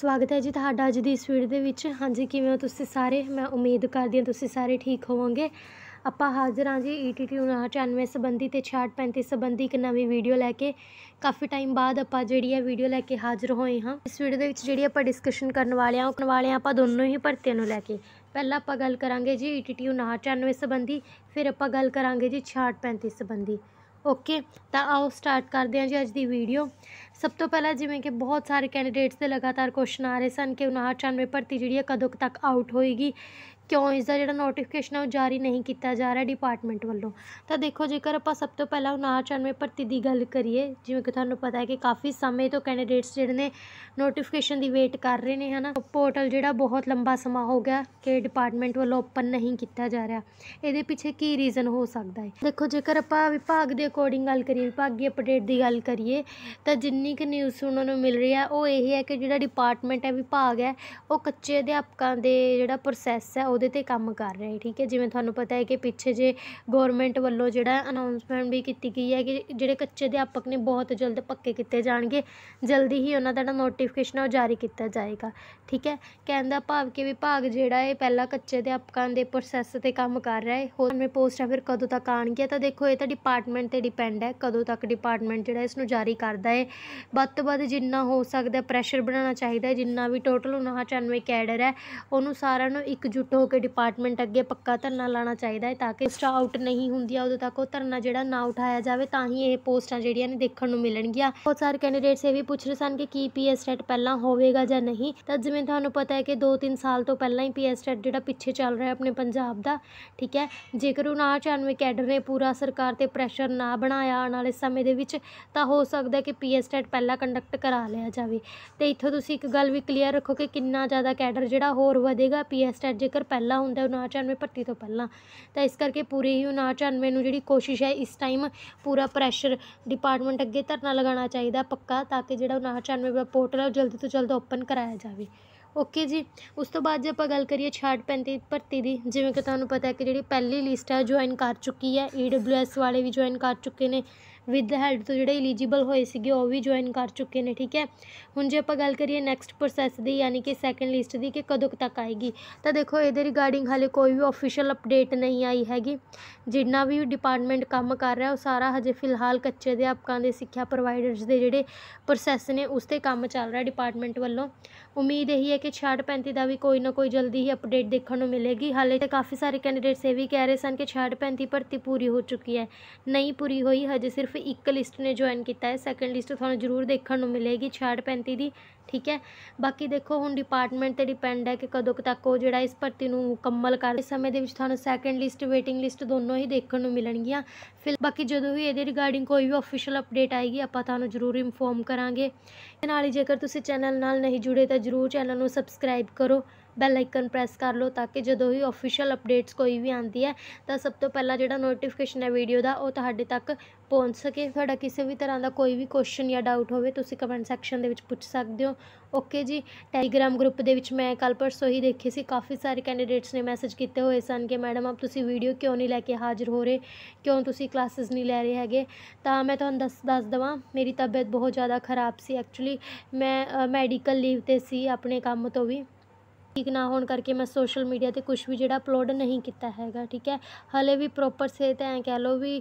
ਸਵਾਗਤ ਹੈ ਜੀ ਤੁਹਾਡਾ ਅੱਜ ਦੀ ਇਸ ਵੀਡੀਓ ਦੇ ਵਿੱਚ ਹਾਂਜੀ ਕਿਵੇਂ ਹੋ ਤੁਸੀਂ ਸਾਰੇ ਮੈਂ ਉਮੀਦ ਕਰਦੀ ਹਾਂ ਤੁਸੀਂ ਸਾਰੇ ਠੀਕ ਹੋਵੋਗੇ ਆਪਾਂ ਹਾਜ਼ਰ ਹਾਂ ਜੀ ETT 99 ਸੰਬੰਧੀ ਤੇ 6835 ਸੰਬੰਧੀ ਇੱਕ ਨਵੀਂ ਵੀਡੀਓ ਲੈ ਕੇ ਕਾਫੀ ਟਾਈਮ ਬਾਅਦ ਆਪਾਂ ਜਿਹੜੀ ਹੈ ਵੀਡੀਓ ਲੈ ਕੇ ਹਾਜ਼ਰ ਹੋਏ ਹਾਂ ਇਸ ਵੀਡੀਓ ਦੇ ਵਿੱਚ ਜਿਹੜੀ ਆਪਾਂ ਡਿਸਕਸ਼ਨ ਕਰਨ ਵਾਲੇ ਹਾਂ ਉਹ ਕਰਨ ਵਾਲੇ ਆਪਾਂ ਦੋਨੋਂ ਹੀ ਭਰਤੀਆਂ ਨੂੰ ਲੈ ਕੇ ਪਹਿਲਾਂ ਆਪਾਂ ਗੱਲ ਕਰਾਂਗੇ ਜੀ ETT 99 ਸੰਬੰਧੀ ਫਿਰ ਆਪਾਂ ਗੱਲ ਕਰਾਂਗੇ ਜੀ 6835 ਸੰਬੰਧੀ ਓਕੇ ਤਾਂ ਆਓ ਸਟਾਰਟ ਕਰਦੇ ਹਾਂ ਜੀ ਅੱਜ ਦੀ ਵੀਡੀਓ ਸਭ ਤੋਂ ਪਹਿਲਾਂ ਜਿਵੇਂ ਕਿ ਬਹੁਤ ਸਾਰੇ ਕੈਂਡੀਡੇਟਸ ਦੇ ਲਗਾਤਾਰ ਕੁਐਸਚਨ ਆ ਰਹੇ ਸਨ ਕਿ 99 ਭਰਤੀ ਜਿਹੜੀ ਹੈ ਕਦੋਂ ਤੱਕ ਆਊਟ ਹੋਏਗੀ ਕਿਉਂ ਇਸ ਦਾ ਜਿਹੜਾ ਨੋਟੀਫਿਕੇਸ਼ਨ ਹੈ ਉਹ ਜਾਰੀ ਨਹੀਂ ਕੀਤਾ ਜਾ ਰਿਹਾ ਡਿਪਾਰਟਮੈਂਟ ਵੱਲੋਂ ਤਾਂ ਦੇਖੋ ਜੇਕਰ ਆਪਾਂ ਸਭ ਤੋਂ ਪਹਿਲਾਂ 99 ਭਰਤੀ ਦੀ ਗੱਲ ਕਰੀਏ ਜਿਵੇਂ ਕਿ ਤੁਹਾਨੂੰ ਪਤਾ ਹੈ ਕਿ ਕਾਫੀ ਸਮੇਂ ਤੋਂ ਕੈਂਡੀਡੇਟਸ ਜਿਹੜੇ ਨੇ ਨੋਟੀਫਿਕੇਸ਼ਨ ਦੀ ਵੇਟ ਕਰ ਰਹੇ ਨੇ ਹਨਾ ਪੋਰਟਲ ਜਿਹੜਾ ਬਹੁਤ ਲੰਬਾ ਸਮਾਂ ਹੋ ਗਿਆ ਕਿ ਡਿਪਾਰਟਮੈਂਟ ਵੱਲੋਂ ਓਪਨ ਨਹੀਂ ਕੀਤਾ ਜਾ ਰਿਹਾ ਇਹਦੇ ਪਿੱਛੇ ਕੀ ਰੀਜ਼ਨ ਹੋ ਸਕਦਾ ਹੈ ਦੇਖੋ ਜੇਕਰ ਆਪਾਂ ਵਿਭਾਗ ਦੇ ਅਕੋਰਡਿੰਗ ਗੱਲ ਕਰੀਏ ਵਿਭਾਗੀ ਅਪਡੇਟ ਦੀ ਗੱਲ ਕਰੀਏ ਤਾਂ ਜਿੰਨੀ ਕਿ ਨਿਊਜ਼ ਉਹਨਾਂ ਨੂੰ ਮਿਲ ਰਹੀ ਹੈ ਉਹ ਇਹ ਹੈ ਕਿ ਜਿਹੜਾ ਡਿਪਾਰਟਮੈਂਟ ਹੈ ਵਿਭਾਗ ਹੈ ਉਹ ਕੱਚੇ ਅਧਿਆਪਕਾਂ ਦੇ ਜਿਹੜਾ ਪ੍ਰੋਸੈਸ ਹੈ ਉਹ ਉਹਦੇ ਤੇ ਕੰਮ ਕਰ ਰਹੇ ਠੀਕ ਹੈ ਜਿਵੇਂ ਤੁਹਾਨੂੰ ਪਤਾ ਹੈ ਕਿ ਪਿੱਛੇ ਜੇ ਗੌਰਮੈਂਟ ਵੱਲੋਂ ਜਿਹੜਾ ਅਨਾਉਂਸਮੈਂਟ ਵੀ ਕੀਤੀ ਗਈ ਹੈ ਕਿ ਜਿਹੜੇ ਕੱਚੇ ਅਧਿਆਪਕ ਨੇ ਬਹੁਤ ਜਲਦ ਪੱਕੇ ਕੀਤੇ ਜਾਣਗੇ ਜਲਦੀ ਹੀ ਉਹਨਾਂ ਦਾ ਜਿਹੜਾ ਨੋਟੀਫਿਕੇਸ਼ਨ ਹੈ ਉਹ ਜਾਰੀ ਕੀਤਾ ਜਾਏਗਾ ਠੀਕ ਹੈ ਕਹਿਣ ਦਾ ਭਾਵ ਕਿ ਵਿਭਾਗ ਜਿਹੜਾ ਹੈ ਪਹਿਲਾਂ ਕੱਚੇ ਅਧਿਆਪਕਾਂ ਦੇ ਪ੍ਰੋਸੈਸ ਤੇ ਕੰਮ ਕਰ ਰਿਹਾ ਹੈ ਹੋਰ ਨਵੇਂ ਪੋਸਟਾਂ ਫਿਰ ਕਦੋਂ ਤੱਕ ਆਣਗੀਆਂ ਤਾਂ ਦੇਖੋ ਇਹ ਤਾਂ ਡਿਪਾਰਟਮੈਂਟ ਤੇ ਡਿਪੈਂਡ ਹੈ ਕਦੋਂ ਤੱਕ ਡਿਪਾਰਟਮੈਂਟ ਜਿਹੜਾ ਇਸ ਨੂੰ ਜਾਰੀ ਕਰਦਾ ਹੈ ਵੱਧ ਤੋਂ ਵੱਧ ਜਿੰਨਾ ਹੋ ਸਕਦਾ ਪ੍ਰੈਸ਼ਰ ਬਣਾਉਣਾ ਚਾਹੀਦਾ ਜਿੰਨਾ ਵੀ ਟੋਟਲ 99 ਕੈਡਰ ਹੈ ਉਹਨੂੰ ਸਾਰਿਆਂ ਨੂੰ ਇੱਕਜੁੱਟ ਹੋ ਕਿ ਡਿਪਾਰਟਮੈਂਟ ਅੱਗੇ ਪੱਕਾ ਧਰਨਾ ਲਾਣਾ ਚਾਹੀਦਾ ਹੈ ਤਾਂ ਕਿ ਸਟਾ ਆਊਟ ਨਹੀਂ ਹੁੰਦੀਆਂ ਉਦੋਂ ਤੱਕ ਉਹ ਧਰਨਾ ਜਿਹੜਾ ਨਾ ਉਠਾਇਆ ਜਾਵੇ ਤਾਂ ਹੀ ਇਹ ਪੋਸਟਾਂ ਜਿਹੜੀਆਂ ਨੇ ਦੇਖਣ ਨੂੰ ਮਿਲਣਗੀਆਂ ਬਹੁਤ ਸਾਰੇ ਕੈਂਡੀਡੇਟਸ ਇਹ ਵੀ ਪੁੱਛ ਰਹੇ ਸਨ ਕਿ ਕੀ ਪੀਐਸ ਟੈਟ ਪਹਿਲਾਂ ਹੋਵੇਗਾ ਜਾਂ ਨਹੀਂ ਤਾਂ ਜਿਵੇਂ ਤੁਹਾਨੂੰ ਪਤਾ ਹੈ ਕਿ 2-3 ਸਾਲ ਤੋਂ ਪਹਿਲਾਂ ਹੀ ਪੀਐਸ ਟੈਟ ਜਿਹੜਾ ਪਿੱਛੇ ਚੱਲ ਰਿਹਾ ਆਪਣੇ ਪੰਜਾਬ ਦਾ ਠੀਕ ਹੈ ਜੇਕਰ ਨਾ 94 ਕੈਡਰ ਨੇ ਪੂਰਾ ਸਰਕਾਰ ਤੇ ਪ੍ਰੈਸ਼ਰ ਨਾ ਬਣਾਇਆ ਆਉਣ ਵਾਲੇ ਸਮੇਂ ਦੇ ਵਿੱਚ ਤਾਂ ਹੋ ਸਕਦਾ ਹੈ ਕਿ ਪੀਐਸ ਟੈਟ ਪਹਿਲਾਂ ਕੰਡਕਟ ਕਰਾ ਲਿਆ ਜਾਵੇ ਤੇ ਇੱਥੋਂ ਤੁਸੀਂ ਇੱਕ ਗੱਲ ਵੀ ਕਲੀਅਰ ਰੱਖੋ ਕਿ ਕਿੰਨਾ ਜ਼ਿਆਦਾ ਕੈਡਰ ਜਿਹੜਾ ਹੋਰ ਵਧੇਗਾ ਪੀਐਸ ਟੈਟ ਜੇਕਰ ਪਹਿਲਾਂ ਹੁੰਦਾ 99 ਭੱਤੀ ਤੋਂ ਪਹਿਲਾਂ ਤਾਂ ਇਸ ਕਰਕੇ ਪੂਰੀ ਹੀ 99 ਨੂੰ ਜਿਹੜੀ ਕੋਸ਼ਿਸ਼ ਹੈ ਇਸ ਟਾਈਮ ਪੂਰਾ ਪ੍ਰੈਸ਼ਰ ਡਿਪਾਰਟਮੈਂਟ ਅੱਗੇ ਧਰਨਾ ਲਗਾਉਣਾ ਚਾਹੀਦਾ ਪੱਕਾ ਤਾਂ ਕਿ ਜਿਹੜਾ 99 ਦਾ ਪੋਰਟਲ ਹੈ ਜਲਦੀ ਤੋਂ ਜਲਦ ਓਪਨ ਕਰਾਇਆ ਜਾਵੇ ਓਕੇ ਜੀ ਉਸ ਤੋਂ ਬਾਅਦ ਜੇ ਆਪਾਂ ਗੱਲ ਕਰੀਏ 65 ਭਰਤੀ ਦੀ ਜਿਵੇਂ ਕਿ ਤੁਹਾਨੂੰ ਪਤਾ ਹੈ ਕਿ ਜਿਹੜੀ ਪਹਿਲੀ ਲਿਸਟ ਹੈ ਜੁਆਇਨ ਕਰ ਚੁੱਕੀ ਹੈ ਈਡਬਲਯੂਐਸ ਵਾਲੇ ਵੀ ਜੁਆਇਨ ਕਰ ਚੁੱਕੇ ਨੇ ਵਿਦ ਦ ਹੈਲਪ ਤੋਂ ਜਿਹੜੇ ਐਲੀਜੀਬਲ ਹੋਏ ਸੀਗੇ ਉਹ ਵੀ ਜੁਆਇਨ ਕਰ ਚੁੱਕੇ ਨੇ ਠੀਕ ਹੈ ਹੁਣ ਜੇ ਆਪਾਂ ਗੱਲ ਕਰੀਏ ਨੈਕਸਟ ਪ੍ਰੋਸੈਸ ਦੀ ਯਾਨੀ ਕਿ ਸੈਕੰਡ ਲਿਸਟ ਦੀ ਕਿ ਕਦੋਂ ਤੱਕ ਆਏਗੀ ਤਾਂ ਦੇਖੋ ਇਹਦੇ ਰਿਗਾਰਡਿੰਗ ਹਾਲੇ ਕੋਈ ਵੀ ਅਫੀਸ਼ੀਅਲ ਅਪਡੇਟ ਨਹੀਂ ਆਈ ਹੈਗੀ ਜਿੰਨਾ ਵੀ ਡਿਪਾਰਟਮੈਂਟ ਕੰਮ ਕਰ ਰਿਹਾ ਉਹ ਸਾਰਾ ਹਜੇ ਫਿਲਹਾਲ ਕੱਚੇ ਅਧਿਆਪਕਾਂ ਦੇ ਸਿੱਖਿਆ ਪ੍ਰੋਵਾਈਡਰਸ ਦੇ ਜਿਹੜੇ ਪ੍ਰੋਸੈਸ ਨੇ ਉਸ ਤੇ ਕੰਮ ਚੱਲ ਰਿਹਾ ਡਿਪਾਰਟਮੈਂਟ ਵੱਲੋਂ ਉਮੀਦ ਇਹੀ ਹੈ ਕਿ 6535 ਦਾ ਵੀ ਕੋਈ ਨਾ ਕੋਈ ਜਲਦੀ ਹੀ ਅਪਡੇਟ ਦੇਖਣ ਨੂੰ ਮਿਲੇਗੀ ਹਾਲੇ ਤੇ ਕਾਫੀ ਸਾਰੇ ਕੈਂਡੀਡੇਟਸ ਇਹ ਵੀ ਕਹਿ ਰਹੇ ਸਨ ਕਿ 6535 ਭਰਤੀ ਪੂਰੀ ਹੋ ਚੁੱਕੀ ਹੈ ਨਹੀਂ ਪੂਰੀ ਹੋਈ ਹਜੇ ਸਿਰਫ ਤੇ ਇੱਕ ਲਿਸਟ ਨੇ ਜੁਆਇਨ ਕੀਤਾ ਹੈ ਸੈਕੰਡ ਲਿਸਟ ਤੁਹਾਨੂੰ ਜ਼ਰੂਰ ਦੇਖਣ ਨੂੰ ਮਿਲੇਗੀ 66 ਦੀ ਠੀਕ ਹੈ ਬਾਕੀ ਦੇਖੋ ਹੁਣ ਡਿਪਾਰਟਮੈਂਟ ਤੇ ਡਿਪੈਂਡ ਹੈ ਕਿ ਕਦੋਂ ਤੱਕ ਉਹ ਜਿਹੜਾ ਇਸ ਭਰਤੀ ਨੂੰ ਮੁਕੰਮਲ ਕਰ ਇਸ ਸਮੇਂ ਦੇ ਵਿੱਚ ਤੁਹਾਨੂੰ ਸੈਕੰਡ ਲਿਸਟ ਵੇਟਿੰਗ ਲਿਸਟ ਦੋਨੋਂ ਹੀ ਦੇਖਣ ਨੂੰ ਮਿਲਣਗੀਆਂ ਫਿਰ ਬਾਕੀ ਜਦੋਂ ਵੀ ਇਹਦੇ ਰਿਗਾਰਡਿੰਗ ਕੋਈ ਵੀ ਅਫੀਸ਼ੀਅਲ ਅਪਡੇਟ ਆਏਗੀ ਆਪਾਂ ਤੁਹਾਨੂੰ ਜ਼ਰੂਰ ਇਨਫੋਰਮ ਕਰਾਂਗੇ ਨਾਲ ਹੀ ਜੇਕਰ ਤੁਸੀਂ ਚੈਨਲ ਨਾਲ ਨਹੀਂ ਜੁੜੇ ਤਾਂ ਜ਼ਰੂਰ ਚੈਨਲ ਨੂੰ ਸਬਸਕ੍ਰਾਈਬ ਕਰੋ ਬੈਲ ਆਈਕਨ ਪ੍ਰੈਸ ਕਰ ਲਓ ਤਾਂ ਕਿ ਜਦੋਂ ਵੀ ਆਫੀਸ਼ੀਅਲ ਅਪਡੇਟਸ ਕੋਈ ਵੀ ਆਉਂਦੀ ਹੈ ਤਾਂ ਸਭ ਤੋਂ ਪਹਿਲਾਂ ਜਿਹੜਾ ਨੋਟੀਫਿਕੇਸ਼ਨ ਹੈ ਵੀਡੀਓ ਦਾ ਉਹ ਤੁਹਾਡੇ ਤੱਕ ਪਹੁੰਚ ਸਕੇ ਤੁਹਾਡਾ ਕਿਸੇ ਵੀ ਤਰ੍ਹਾਂ ਦਾ ਕੋਈ ਵੀ ਕੁਐਸਚਨ ਜਾਂ ਡਾਊਟ ਹੋਵੇ ਤੁਸੀਂ ਕਮੈਂਟ ਸੈਕਸ਼ਨ ਦੇ ਵਿੱਚ ਪੁੱਛ ਸਕਦੇ ਹੋ ਓਕੇ ਜੀ ਟੈਲੀਗ੍ਰਾਮ ਗਰੁੱਪ ਦੇ ਵਿੱਚ ਮੈਂ ਕੱਲ ਪਰਸੋਂ ਹੀ ਦੇਖੇ ਸੀ ਕਾਫੀ ਸਾਰੇ ਕੈਂਡੀਡੇਟਸ ਨੇ ਮੈਸੇਜ ਕੀਤੇ ਹੋਏ ਸਨ ਕਿ ਮੈਡਮ ਆਪ ਤੁਸੀਂ ਵੀਡੀਓ ਕਿਉਂ ਨਹੀਂ ਲੈ ਕੇ ਹਾਜ਼ਰ ਹੋ ਰਹੇ ਕਿਉਂ ਤੁਸੀਂ ਕਲਾਸਿਸ ਨਹੀਂ ਲੈ ਰਹੇ ਹੈਗੇ ਤਾਂ ਮੈਂ ਤੁਹਾਨੂੰ ਦੱਸ ਦੱਸ ਦਵਾਂ ਮੇਰੀ ਤਬੀਅਤ ਬਹੁਤ ਜ਼ਿਆਦਾ ਖਰਾਬ ਸੀ ਐਕਚੁਅਲੀ ਮੈਂ ਮੈਡੀਕਲ ਲੀਵ ਤੇ ਸੀ ਆਪਣੇ ਕੰਮ ਤੋਂ ਵੀ ਠੀਕ ਨਾ ਹੋਣ ਕਰਕੇ ਮੈਂ ਸੋਸ਼ਲ ਮੀਡੀਆ ਤੇ ਕੁਝ ਵੀ ਜਿਹੜਾ ਅਪਲੋਡ ਨਹੀਂ ਕੀਤਾ ਹੈਗਾ ਠੀਕ ਹੈ ਹਲੇ ਵੀ ਪ੍ਰੋਪਰ ਸੇਤ ਐ ਕਹਿ ਲੋ ਵੀ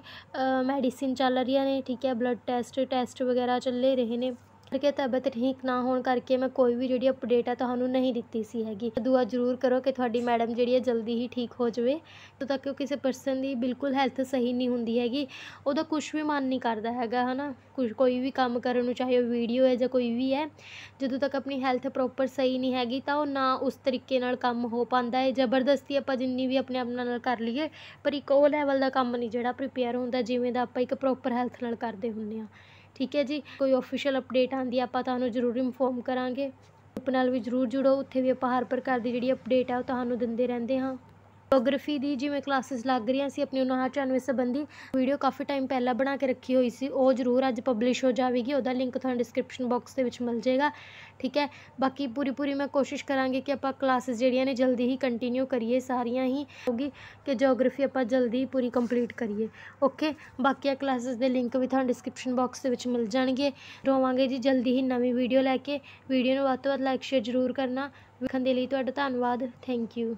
ਮੈਡੀਸਿਨ ਚੱਲ ਰਹੀਆਂ ਨੇ ਠੀਕ ਹੈ ਬਲੱਡ ਟੈਸਟ ਟੈਸਟ ਵਗੈਰਾ ਚੱਲੇ ਰਹੇ ਨੇ ਠੀਕ ਹੈ ਤਬੀਅਤ ਠੀਕ ਨਾ ਹੋਣ ਕਰਕੇ ਮੈਂ ਕੋਈ ਵੀ ਜਿਹੜੀ ਅਪਡੇਟ ਆ ਤੁਹਾਨੂੰ ਨਹੀਂ ਦਿੱਤੀ ਸੀ ਹੈਗੀ ਦੁਆ ਜ਼ਰੂਰ ਕਰੋ ਕਿ ਤੁਹਾਡੀ ਮੈਡਮ ਜਿਹੜੀ ਹੈ ਜਲਦੀ ਹੀ ਠੀਕ ਹੋ ਜਾਵੇ ਤਦ ਤੱਕ ਕਿ ਕਿਸੇ ਪਰਸਨ ਦੀ ਬਿਲਕੁਲ ਹੈਲਥ ਸਹੀ ਨਹੀਂ ਹੁੰਦੀ ਹੈਗੀ ਉਹਦਾ ਕੁਝ ਵੀ ਮਨ ਨਹੀਂ ਕਰਦਾ ਹੈਗਾ ਹਨਾ ਕੁਝ ਕੋਈ ਵੀ ਕੰਮ ਕਰਨ ਨੂੰ ਚਾਹੇ ਉਹ ਵੀਡੀਓ ਹੈ ਜਾਂ ਕੋਈ ਵੀ ਹੈ ਜਦੋਂ ਤੱਕ ਆਪਣੀ ਹੈਲਥ ਪ੍ਰੋਪਰ ਸਹੀ ਨਹੀਂ ਹੈਗੀ ਤਾਂ ਉਹ ਨਾ ਉਸ ਤਰੀਕੇ ਨਾਲ ਕੰਮ ਹੋ ਪਾਉਂਦਾ ਹੈ ਜ਼ਬਰਦਸਤੀ ਆਪਾਂ ਜਿੰਨੀ ਵੀ ਆਪਣੇ ਆਪ ਨਾਲ ਕਰ ਲਈਏ ਪਰ ਇੱਕ ਉਹ ਲੈਵਲ ਦਾ ਕੰਮ ਨਹੀਂ ਜਿਹੜਾ ਪ੍ਰਿਪੇਅਰ ਹੁੰਦਾ ਜਿਵੇਂ ਦਾ ਆਪਾਂ ਇੱਕ ਪ੍ਰੋਪਰ ਹੈਲਥ ਨਾਲ ਕਰਦੇ ਹੁੰਦੇ ਆ ਠੀਕ ਹੈ ਜੀ ਕੋਈ ਅਫੀਸ਼ੀਅਲ ਅਪਡੇਟ ਆਂਦੀ ਆਪਾਂ ਤੁਹਾਨੂੰ ਜ਼ਰੂਰ ਇਨਫੋਰਮ ਕਰਾਂਗੇ ਗਰੁੱਪ ਨਾਲ ਵੀ ਜ਼ਰੂਰ ਜੁੜੋ ਉੱਥੇ ਵੀ ਆਪਾਂ ਹਰ ਪ੍ਰਕਾਰ ਦੀ ਜਿਹੜੀ ਅਪਡੇਟ ਆ ਉਹ ਤੁਹਾਨੂੰ ਦਿੰਦੇ ਰਹਿੰਦੇ ਹਾਂ ਜੀਓਗ੍ਰਾਫੀ ਦੀ ਜਿਵੇਂ ਕਲਾਸਿਸ ਲੱਗ ਰਹੀਆਂ ਸੀ ਆਪਣੀ 9994 ਸੰਬੰਧੀ ਵੀਡੀਓ ਕਾਫੀ ਟਾਈਮ ਪਹਿਲਾਂ ਬਣਾ ਕੇ ਰੱਖੀ ਹੋਈ ਸੀ ਉਹ ਜ਼ਰੂਰ ਅੱਜ ਪਬਲਿਸ਼ ਹੋ ਜਾਵੇਗੀ ਉਹਦਾ ਲਿੰਕ ਤੁਹਾਨੂੰ ਡਿਸਕ੍ਰਿਪਸ਼ਨ ਬਾਕਸ ਦੇ ਵਿੱਚ ਮਿਲ ਜਾਏਗਾ ਠੀਕ ਹੈ ਬਾਕੀ ਪੂਰੀ ਪੂਰੀ ਮੈਂ ਕੋਸ਼ਿਸ਼ ਕਰਾਂਗੀ ਕਿ ਆਪਾਂ ਕਲਾਸਿਸ ਜਿਹੜੀਆਂ ਨੇ ਜਲਦੀ ਹੀ ਕੰਟੀਨਿਊ ਕਰੀਏ ਸਾਰੀਆਂ ਹੀ ਹੋਗੀ ਕਿ ਜੀਓਗ੍ਰਾਫੀ ਆਪਾਂ ਜਲਦੀ ਪੂਰੀ ਕੰਪਲੀਟ ਕਰੀਏ ਓਕੇ ਬਾਕੀ ਆ ਕਲਾਸਿਸ ਦੇ ਲਿੰਕ ਵੀ ਤੁਹਾਨੂੰ ਡਿਸਕ੍ਰਿਪਸ਼ਨ ਬਾਕਸ ਦੇ ਵਿੱਚ ਮਿਲ ਜਾਣਗੇ ਰੋਵਾਂਗੇ ਜੀ ਜਲਦੀ ਹੀ ਨਵੀਂ ਵੀਡੀਓ ਲੈ ਕੇ ਵੀਡੀਓ ਨੂੰ ਵੱਧ ਤੋਂ ਵੱਧ ਲਾਈਕ ਸ਼ੇਅਰ ਜ਼ਰੂਰ ਕਰਨਾ ਵੇਖਣ ਦੇ ਲਈ ਤੁਹਾਡਾ ਧੰਨਵਾਦ ਥੈਂਕ ਯੂ